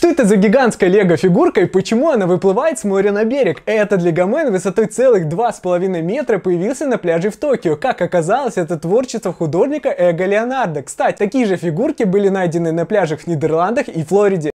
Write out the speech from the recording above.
Что это за гигантская лего-фигурка и почему она выплывает с моря на берег? Этот легомен высотой целых 2,5 метра появился на пляже в Токио. Как оказалось, это творчество художника Эго Леонардо. Кстати, такие же фигурки были найдены на пляжах в Нидерландах и Флориде.